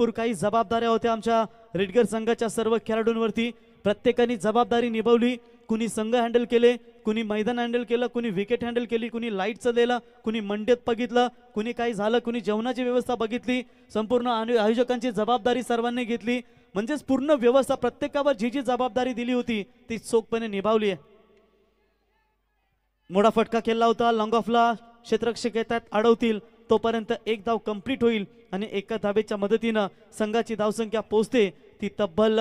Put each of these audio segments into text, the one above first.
भरपूर काही जबाबदाऱ्या होत्या आमच्या रेडगर संघाच्या सर्व खेळाडूंवरती प्रत्येकाने जबाबदारी निभावली कुणी संघ हँडल केले कुणी मैदान हँडल केलं कुणी विकेट हँडल केली कुणी लाईटचं दिलं कुणी मंडेत बघितलं कुणी काही झालं कुणी जेवणाची व्यवस्था बघितली संपूर्ण आयोजकांची जबाबदारी सर्वांनी घेतली म्हणजेच पूर्ण व्यवस्था प्रत्येकावर जी जी जबाबदारी दिली होती ती चोखपणे निभावली मोडा फटका केला होता लॉंग ऑफला क्षेत्ररक्षक येतात अडवतील तोपर्यंत एक धाव कंप्लीट होईल आणि एका धाबेच्या मदतीनं संघाची धावसंख्या पोहोचते ती तब्बल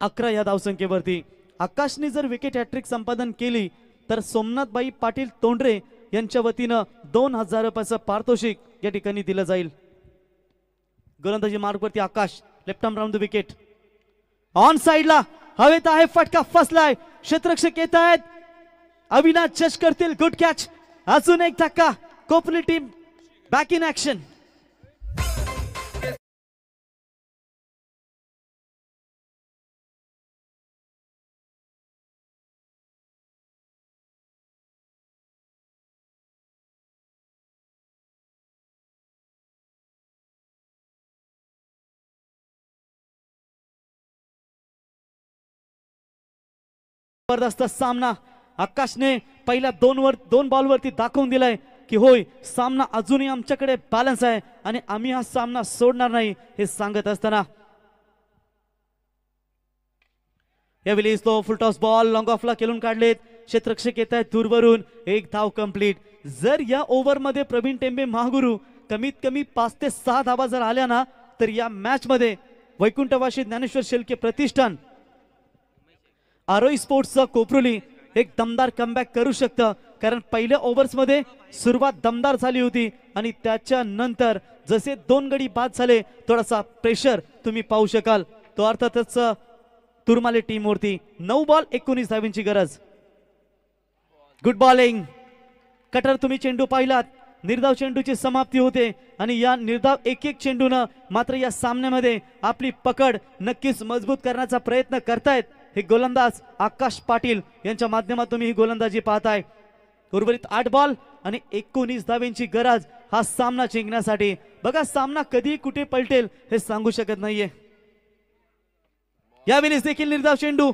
अकरा या धावसंख्येवरती आकाशने जर विकेट हॅट्रिक संपादन केली तर सोमनाथबाई पाटील तोंडरे यांच्या वतीनं दोन हजार रुपयाचं पारितोषिक या ठिकाणी दिलं जाईल गोलंदाजी मार्गवरती Akash arm round the wicket on साइडला हवेत आहे फटका फसलाय क्षेत्रक्षक येत आहेत अविनाश चष करतील गुड कॅच अजून एक धक्का कोपली टीम बॅक इन ऍक्शन जबरदस्त सामना आकाशने पहिला दोन वर दोन बॉलवरती दाखवून दिलाय की होय सामना अजूनही आमच्याकडे बॅलन्स आहे आणि आम्ही हा सामना सोडणार नाही हे सांगत असताना यावेळी तो फुलटॉस बॉल लॉंग ऑफला खेळून काढलेत क्षेत्रक्षक येत आहेत दूरवरून एक धाव कंप्लीट जर या ओव्हरमध्ये प्रवीण टेंबे महागुरु कमीत कमी पाच ते सहा धावा जर आल्या ना तर या मॅच मध्ये वैकुंठवाशी ज्ञानेश्वर शेलके प्रतिष्ठान आरोई स्पोर्ट्सचं कोपरुली एक दमदार कमबॅक करू शकतं कारण पहिल्या मध्ये सुरुवात दमदार झाली होती आणि त्याच्यानंतर जसे दोन गडी बाद झाले थोडासा प्रेशर तुम्ही पाहू शकाल तो अर्थातच तुरमाले टीमवरती नऊ बॉल एकोणीस धावींची गरज गुड बॉलिंग कटर तुम्ही चेंडू पाहिलात निर्धाव चेंडूची समाप्ती होते आणि या निर्धाव एक एक चेंडूनं मात्र या सामन्यामध्ये आपली पकड नक्कीच मजबूत करण्याचा प्रयत्न करतायत हे गोलंदाज आकाश पाटील यांच्या माध्यमातून ही गोलंदाजी पाहताय उर्वरित आठ बॉल आणि एकोणीस धावेंची गरज हा सामना जिंकण्यासाठी बघा सामना कधी कुठे पलटेल हे सांगू शकत नाहीये यावेळेस देखील निर्धाव चेंडू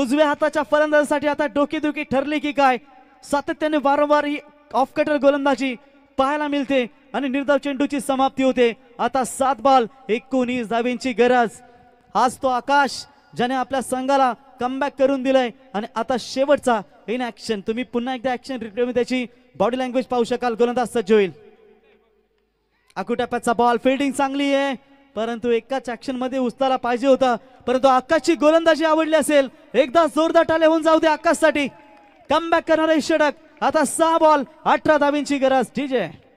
उजव्या हाताच्या फलंदाजासाठी आता डोकेदुखी ठरले की काय सातत्याने वारंवार ही ऑफ कटर गोलंदाजी पाहायला मिळते आणि निर्धाव चेंडूची समाप्ती होते आता सात बॉल एकोणीस धावेंची गरज आज तो आकाश ज्याने आपल्या संघाला कमबॅक करून दिलंय आणि आता शेवटचा इन ऍक्शन तुम्ही पुन्हा एकदा ऍक्शन रिप्ले त्याची बॉडी लँग्वेज पाहू शकाल गोलंदाज सज्ज होईल आकुटाप्याचा बॉल फिल्डिंग चांगली आहे परंतु एकाच ऍक्शन मध्ये उचलायला पाहिजे होता परंतु आकाशची गोलंदाजी आवडली असेल एकदा जोरदार टाले होऊन जाऊ दे आकाश आकाशसाठी कमबॅक करणारे षडक आता सहा बॉल अठरा धावींची गरज ठीक आहे